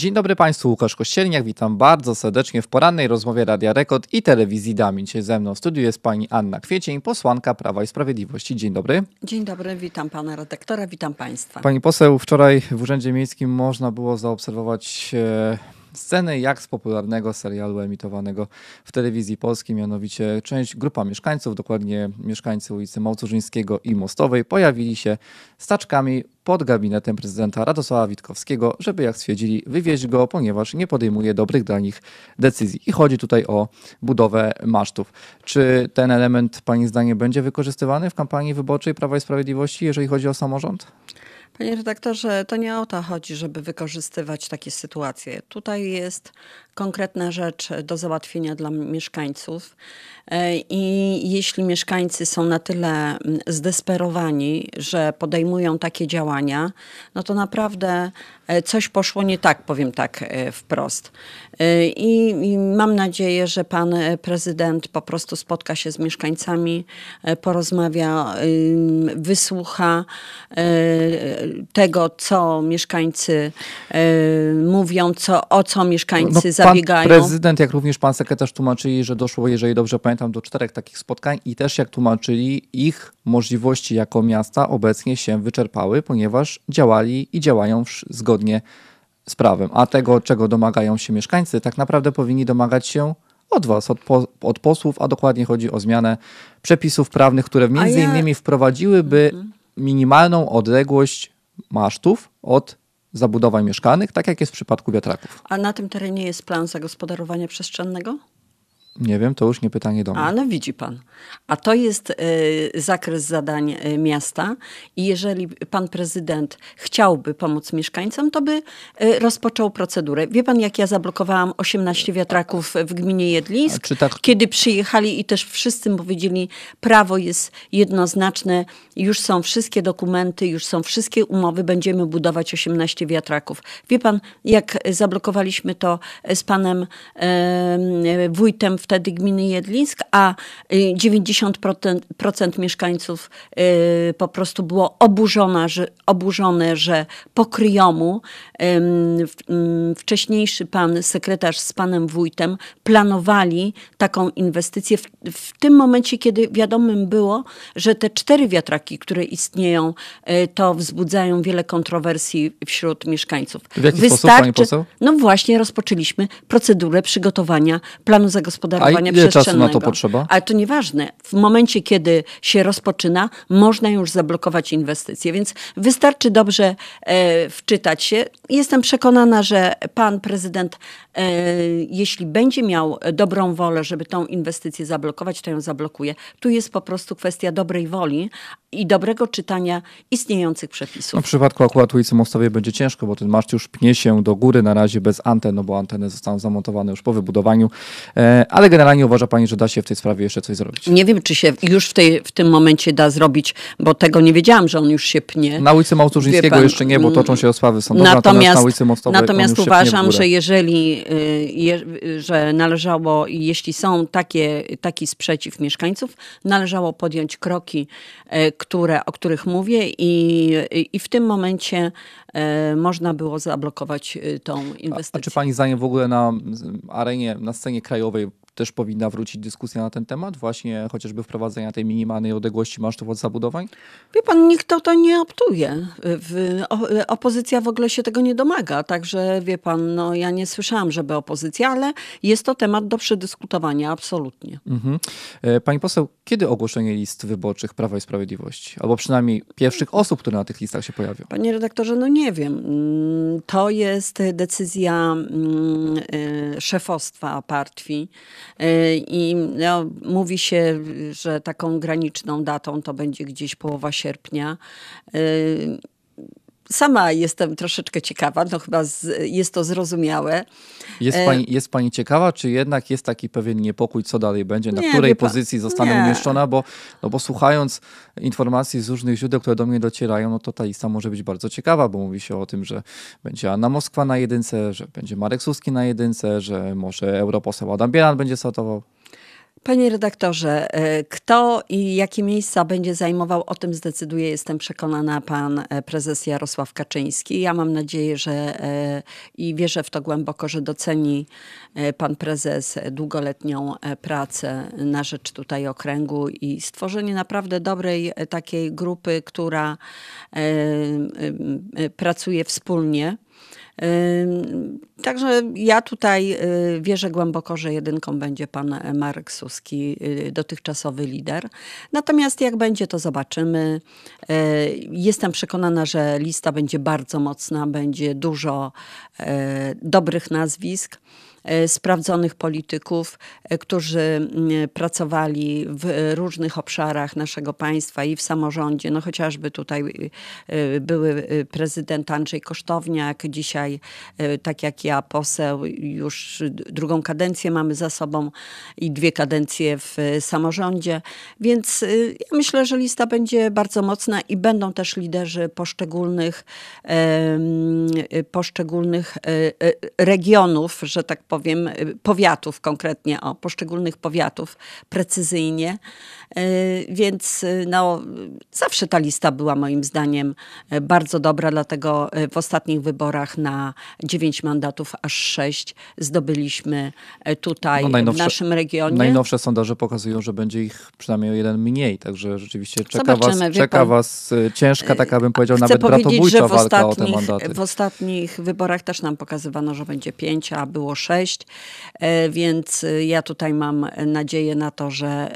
Dzień dobry Państwu, Łukasz Kościelniak, witam bardzo serdecznie w porannej rozmowie Radia Rekord i Telewizji Damin. Dzisiaj ze mną w studiu jest Pani Anna Kwiecień, posłanka Prawa i Sprawiedliwości. Dzień dobry. Dzień dobry, witam Pana redaktora, witam Państwa. Pani poseł, wczoraj w Urzędzie Miejskim można było zaobserwować... E, Sceny jak z popularnego serialu emitowanego w telewizji polskiej, mianowicie część grupa mieszkańców, dokładnie mieszkańcy ulicy Małcużyńskiego i Mostowej, pojawili się staczkami pod gabinetem prezydenta Radosława Witkowskiego, żeby, jak stwierdzili, wywieźć go, ponieważ nie podejmuje dobrych dla nich decyzji. I chodzi tutaj o budowę masztów. Czy ten element, Pani zdanie, będzie wykorzystywany w kampanii wyborczej Prawa i Sprawiedliwości, jeżeli chodzi o samorząd? Panie redaktorze, to nie o to chodzi, żeby wykorzystywać takie sytuacje. Tutaj jest konkretna rzecz do załatwienia dla mieszkańców. E, I jeśli mieszkańcy są na tyle mm, zdesperowani, że podejmują takie działania, no to naprawdę e, coś poszło nie tak, powiem tak e, wprost. I, i mam nadzieję, że pan prezydent po prostu spotka się z mieszkańcami, porozmawia, wysłucha tego, co mieszkańcy mówią, co, o co mieszkańcy no, no zabiegają. Pan prezydent, jak również pan sekretarz tłumaczyli, że doszło, jeżeli dobrze pamiętam, do czterech takich spotkań i też jak tłumaczyli, ich możliwości jako miasta obecnie się wyczerpały, ponieważ działali i działają zgodnie z prawem. A tego, czego domagają się mieszkańcy, tak naprawdę powinni domagać się od was, od, po, od posłów, a dokładnie chodzi o zmianę przepisów prawnych, które między ja... innymi wprowadziłyby mhm. minimalną odległość masztów od zabudowań mieszkalnych, tak jak jest w przypadku wiatraków. A na tym terenie jest plan zagospodarowania przestrzennego? Nie wiem, to już nie pytanie do mnie. A no widzi pan. A to jest y, zakres zadań y, miasta i jeżeli pan prezydent chciałby pomóc mieszkańcom, to by y, rozpoczął procedurę. Wie pan, jak ja zablokowałam 18 wiatraków w gminie Jedlińsk, tak... kiedy przyjechali i też wszyscy powiedzieli, prawo jest jednoznaczne, już są wszystkie dokumenty, już są wszystkie umowy, będziemy budować 18 wiatraków. Wie pan, jak zablokowaliśmy to z panem y, wójtem wtedy gminy Jedlińsk, a 90% y, mieszkańców y, po prostu było oburzona, że, oburzone, że po kryjomu wcześniejszy pan sekretarz z panem wójtem planowali taką inwestycję w, w tym momencie, kiedy wiadomym było, że te cztery wiatraki, które istnieją, y, to wzbudzają wiele kontrowersji wśród mieszkańców. W jaki Wystarczy, sposób, pani poseł? No właśnie rozpoczęliśmy procedurę przygotowania planu zagospodarowania gospodarowania A ile czasu na to potrzeba? Ale to nieważne. W momencie, kiedy się rozpoczyna, można już zablokować inwestycje, więc wystarczy dobrze e, wczytać się. Jestem przekonana, że pan prezydent, e, jeśli będzie miał dobrą wolę, żeby tą inwestycję zablokować, to ją zablokuje. Tu jest po prostu kwestia dobrej woli i dobrego czytania istniejących przepisów. No w przypadku akurat ulicy Mostowej będzie ciężko, bo ten maszt już pnie się do góry na razie bez anten, no bo anteny zostaną zamontowane już po wybudowaniu. E, ale generalnie uważa pani, że da się w tej sprawie jeszcze coś zrobić? Nie wiem, czy się już w, tej, w tym momencie da zrobić, bo tego nie wiedziałam, że on już się pnie. Na ulicy Małtużyńskiego pan, jeszcze nie, bo toczą się osławy sądowe, natomiast, natomiast na ulicy Mostowej Natomiast uważam, że jeżeli, y, je, że należało, jeśli są takie, taki sprzeciw mieszkańców, należało podjąć kroki, y, które, o których mówię i, i w tym momencie y, można było zablokować tą inwestycję. A, a czy pani zdaniem w ogóle na arenie, na scenie krajowej też powinna wrócić dyskusja na ten temat, właśnie chociażby wprowadzenia tej minimalnej odległości masztów od zabudowań? Wie pan, nikt o to nie optuje. Opozycja w ogóle się tego nie domaga, także wie pan, no ja nie słyszałam, żeby opozycja, ale jest to temat do przedyskutowania, absolutnie. Mhm. E, pani poseł, kiedy ogłoszenie list wyborczych Prawa i Sprawiedliwości? Albo przynajmniej pierwszych osób, które na tych listach się pojawią? Panie redaktorze, no nie wiem. Mm, to jest decyzja mm, y, szefostwa partii. Y, I no, mówi się, że taką graniczną datą to będzie gdzieś połowa sierpnia. Y, sama jestem troszeczkę ciekawa, no chyba z, jest to zrozumiałe. Jest e, pani, jest pani ciekawa, czy jednak jest taki pewien niepokój, co dalej będzie, na nie, której pozycji pan. zostanę nie. umieszczona, bo, no bo słuchając informacji z różnych źródeł, które do mnie docierają, no to ta lista może być bardzo ciekawa, bo mówi się o tym, że będzie Anna Moskwa na jedynce, że będzie Marek Suski na jedynce, że może europoseł Adam Bielan będzie startował. Panie redaktorze, e, kto i jakie miejsca będzie zajmował, o tym zdecyduje, jestem przekonana, pan e, prezes Jarosław Kaczyński. Ja mam nadzieję, że e, i wierzę w to głęboko, że doceni pan prezes długoletnią pracę na rzecz tutaj okręgu i stworzenie naprawdę dobrej takiej grupy, która pracuje wspólnie Także ja tutaj y, wierzę głęboko, że jedynką będzie pan e, Marek Suski, y, dotychczasowy lider. Natomiast jak będzie, to zobaczymy. E, jestem przekonana, że lista będzie bardzo mocna, będzie dużo e, dobrych nazwisk. E, sprawdzonych polityków, e, którzy pracowali w e, różnych obszarach naszego państwa i w samorządzie. No chociażby tutaj były prezydent Andrzej Kosztowniak, dzisiaj tak jak ja poseł, już drugą kadencję mamy za sobą i dwie kadencje w samorządzie. Więc ja myślę, że lista będzie bardzo mocna i będą też liderzy poszczególnych, poszczególnych regionów, że tak powiem, y, powiatów konkretnie, o poszczególnych powiatów precyzyjnie. Y, więc y, no, zawsze ta lista była moim zdaniem bardzo dobra, dlatego w ostatnich wyborach na dziewięć mandatów aż sześć zdobyliśmy tutaj no w naszym regionie. Najnowsze sondaże pokazują, że będzie ich przynajmniej jeden mniej, także rzeczywiście czeka, was, czeka pan, was ciężka, taka bym powiedział, nawet bratobójcza walka o te mandaty. W ostatnich wyborach też nam pokazywano, że będzie pięć, a było sześć 6, e, więc e, ja tutaj mam e, nadzieję na to, że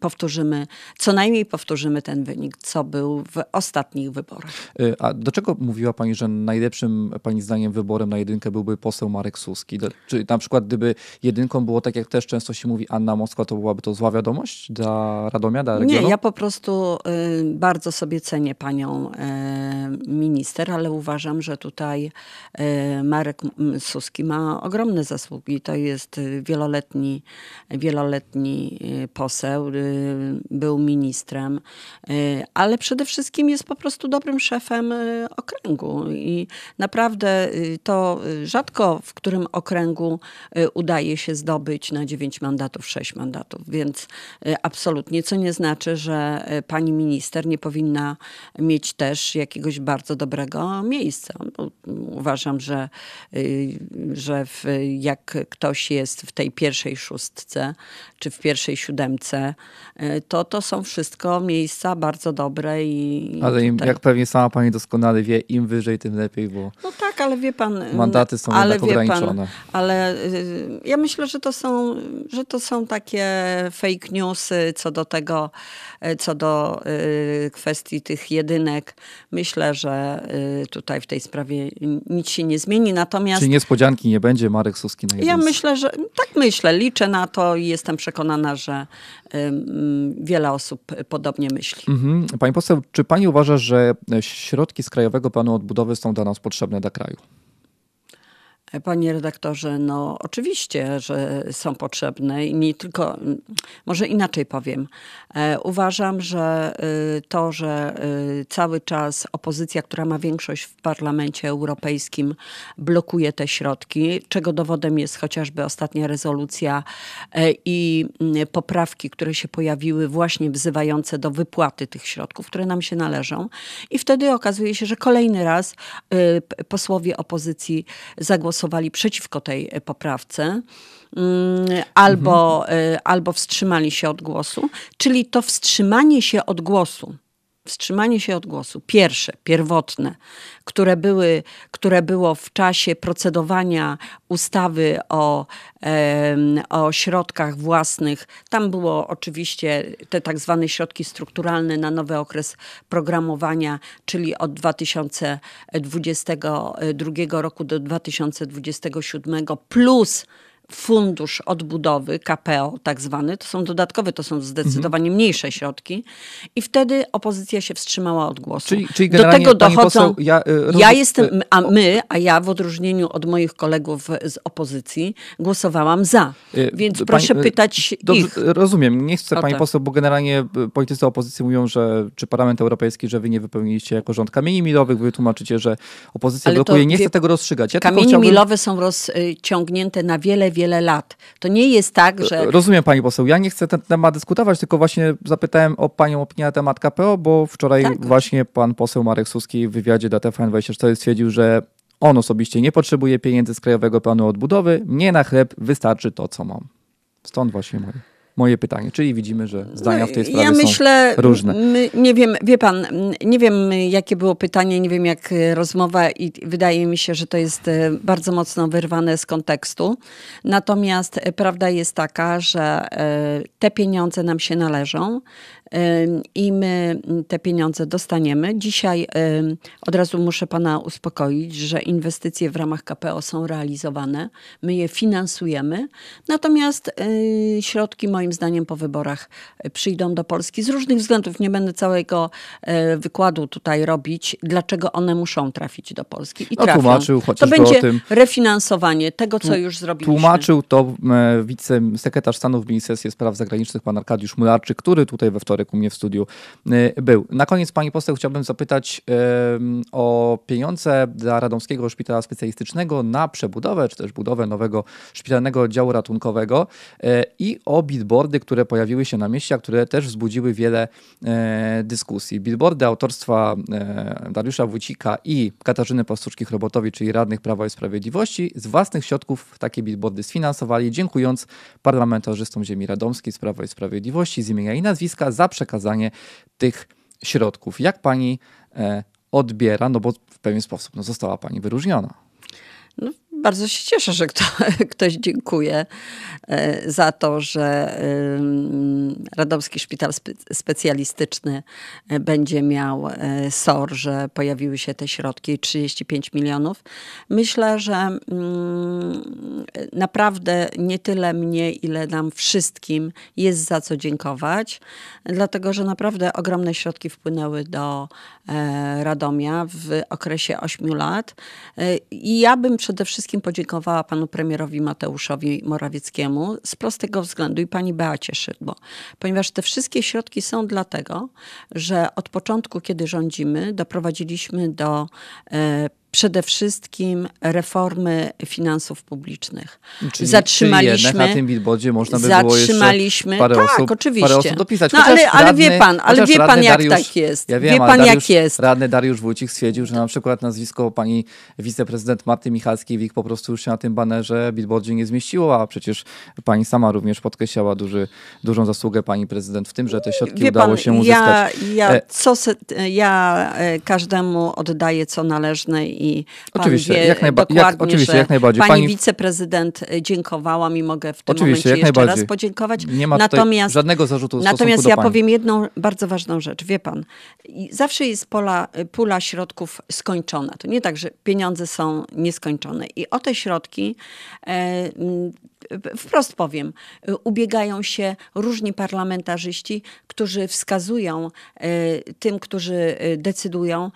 powtórzymy, co najmniej powtórzymy ten wynik, co był w ostatnich wyborach. A do czego mówiła Pani, że najlepszym Pani zdaniem wyborem na jedynkę byłby poseł Marek Suski? Czy na przykład gdyby jedynką było tak, jak też często się mówi Anna Moskwa, to byłaby to zła wiadomość dla Radomia, dla regionu? Nie, ja po prostu bardzo sobie cenię Panią minister, ale uważam, że tutaj Marek Suski ma ogromne ogromne zasługi. To jest y, wieloletni, wieloletni y, poseł, y, był ministrem, ale przede wszystkim jest po prostu dobrym szefem okręgu i naprawdę to rzadko w którym okręgu udaje się zdobyć na 9 mandatów 6 mandatów, więc absolutnie, co nie znaczy, że pani minister nie powinna mieć też jakiegoś bardzo dobrego miejsca. Uważam, że, że w jak ktoś jest w tej pierwszej szóstce czy w pierwszej siódemce, e, to to są wszystko miejsca bardzo dobre. i. Ale im, jak pewnie sama pani doskonale wie, im wyżej, tym lepiej, bo no tak, ale wie pan, e, mandaty są ale jednak ograniczone. Pan, ale e, ja myślę, że to, są, że to są takie fake newsy co do tego, co do kwestii tych jedynek. Myślę, że tutaj w tej sprawie nic się nie zmieni. Natomiast... Czy niespodzianki nie będzie? Marek Suski na Ja myślę, że tak myślę, liczę na to i jestem przekonana, że wiele osób podobnie myśli. Mhm. Pani poseł, czy pani uważa, że środki z Krajowego Planu Odbudowy są dla nas potrzebne dla kraju? E, panie redaktorze, no oczywiście, że są potrzebne i nie tylko, mm, może inaczej powiem. E, uważam, że y, to, że y, cały czas opozycja, która ma większość w Parlamencie Europejskim, blokuje te środki, czego dowodem jest chociażby ostatnia rezolucja e, i mm, poprawki, które się pojawiły, właśnie wzywające do wypłaty tych środków, które nam się należą. I wtedy okazuje się, że kolejny raz y, posłowie opozycji zagłosowali, głosowali przeciwko tej e, poprawce mm, albo, mhm. E, albo wstrzymali się od głosu, czyli to wstrzymanie się od głosu wstrzymanie się od głosu, pierwsze, pierwotne, które, były, które było w czasie procedowania ustawy o, o środkach własnych, tam było oczywiście te tak zwane środki strukturalne na nowy okres programowania, czyli od 2022 roku do 2027, plus Fundusz Odbudowy, KPO tak zwany, to są dodatkowe, to są zdecydowanie mhm. mniejsze środki i wtedy opozycja się wstrzymała od głosu. Czyli, czyli Do tego dochodzą, poseł, ja, y, ja jestem, y, a my, a ja w odróżnieniu od moich kolegów z opozycji głosowałam za, y, więc pani, proszę pytać dobrze, ich. Rozumiem, nie chcę pani tak. poseł, bo generalnie politycy opozycji mówią, że czy Parlament Europejski, że wy nie wypełniliście jako rząd kamieni milowych, wy tłumaczycie, że opozycja Ale blokuje, nie chcę tego rozstrzygać. Ja kamienie chciałbym... milowe są rozciągnięte na wiele wiele lat. To nie jest tak, że. Rozumiem pani poseł. Ja nie chcę ten temat dyskutować, tylko właśnie zapytałem o panią opinię na temat KPO, bo wczoraj tak. właśnie pan poseł Marek Suski w wywiadzie dla tfn 24 stwierdził, że on osobiście nie potrzebuje pieniędzy z Krajowego Planu Odbudowy. Mnie na chleb wystarczy to, co mam. Stąd właśnie moje moje pytanie. Czyli widzimy, że no zdania w tej sprawie ja myślę, są różne. My, nie wiem, wie pan, nie wiem jakie było pytanie, nie wiem jak e, rozmowa i wydaje mi się, że to jest e, bardzo mocno wyrwane z kontekstu. Natomiast e, prawda jest taka, że te pieniądze nam się należą i my te pieniądze dostaniemy. Dzisiaj od razu muszę Pana uspokoić, że inwestycje w ramach KPO są realizowane, my je finansujemy, natomiast y, środki moim zdaniem po wyborach y, przyjdą do Polski z różnych względów. Nie będę całego e, wykładu tutaj robić, dlaczego one muszą trafić do Polski i no, trafią. to będzie tym, refinansowanie tego, co już zrobiliśmy. Tłumaczył to e, wicesekretarz stanu w Ministerstwie Spraw Zagranicznych, pan Arkadiusz Mularczyk, który tutaj we wtorek Piotrek u mnie w studiu y, był. Na koniec pani poseł chciałbym zapytać y, o pieniądze dla Radomskiego Szpitala Specjalistycznego na przebudowę, czy też budowę nowego szpitalnego działu ratunkowego y, i o billboardy, które pojawiły się na mieście, a które też wzbudziły wiele dyskusji. Billboardy autorstwa Dariusza Wójcika i Katarzyny Pastuszki-Robotowi, czyli radnych Prawa i Sprawiedliwości, z własnych środków takie billboardy sfinansowali, dziękując parlamentarzystom ziemi radomskiej z Prawa i Sprawiedliwości z imienia i nazwiska za za przekazanie tych środków. Jak pani e, odbiera, no bo w pewien sposób no, została pani wyróżniona. No, bardzo się cieszę, że kto, ktoś dziękuje e, za to, że Radomski Szpital Specjalistyczny e, będzie miał e, SOR, że pojawiły się te środki 35 milionów. Myślę, że mm, naprawdę nie tyle mnie, ile nam wszystkim jest za co dziękować, dlatego że naprawdę ogromne środki wpłynęły do Radomia w okresie 8 lat. I ja bym przede wszystkim wszystkim podziękowała panu premierowi Mateuszowi Morawieckiemu z prostego względu i pani Beacie Szydło, ponieważ te wszystkie środki są dlatego, że od początku, kiedy rządzimy, doprowadziliśmy do e, przede wszystkim reformy finansów publicznych. Czyli, zatrzymaliśmy. Czyli jednak na tym billboardzie można by było jeszcze parę tak, osób, oczywiście. Parę osób dopisać. No, ale, ale wie pan, ale wie pan Dariusz, jak tak jest. Ja wiem, wie pan Dariusz, jak jest. Radny Dariusz Wójcik stwierdził, że na przykład nazwisko pani wiceprezydent Marty Michalskiej-Wik po prostu już się na tym banerze billboardzie nie zmieściło, a przecież pani sama również podkreślała duży, dużą zasługę pani prezydent w tym, że te środki wie udało pan, się uzyskać. Ja, ja, e- co se, ja e, każdemu oddaję co należne i i pan oczywiście, wie jak dokładnie, jak, oczywiście, jak najbardziej. Pani, pani wiceprezydent y, dziękowała mi, mogę w tym oczywiście, momencie jeszcze raz podziękować. Nie ma natomiast, żadnego zarzutu Natomiast ja powiem jedną bardzo ważną rzecz. Wie pan, zawsze jest pola, y, pula środków skończona. To nie tak, że pieniądze są nieskończone. I o te środki e, wprost powiem, ubiegają się różni parlamentarzyści, którzy wskazują e, tym, którzy e, decydują,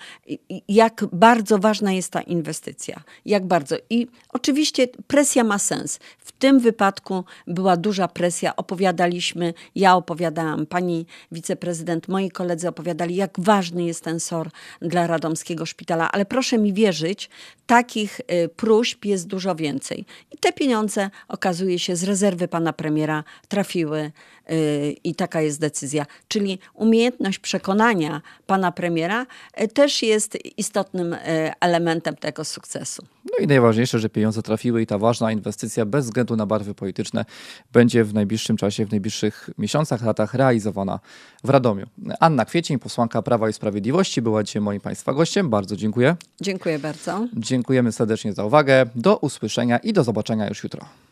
jak bardzo ważna jest ta inwestycja. Jak bardzo. I oczywiście presja ma sens. W tym wypadku była duża presja. Opowiadaliśmy, ja opowiadałam, pani wiceprezydent, moi koledzy opowiadali, jak ważny jest ten SOR dla Radomskiego Szpitala. Ale proszę mi wierzyć, takich e, próśb jest dużo więcej. I te pieniądze okazują okazuje się, z rezerwy pana premiera trafiły yy, i taka jest decyzja. Czyli umiejętność przekonania pana premiera yy, też jest istotnym yy, elementem tego sukcesu. No i najważniejsze, że pieniądze trafiły i ta ważna inwestycja bez względu na barwy polityczne będzie w najbliższym czasie, w najbliższych miesiącach, latach realizowana w Radomiu. Anna Kwiecień, posłanka Prawa i Sprawiedliwości, była dzisiaj moim Państwa gościem. Bardzo dziękuję. Dziękuję bardzo. Dziękujemy serdecznie za uwagę. Do usłyszenia i do zobaczenia już jutro.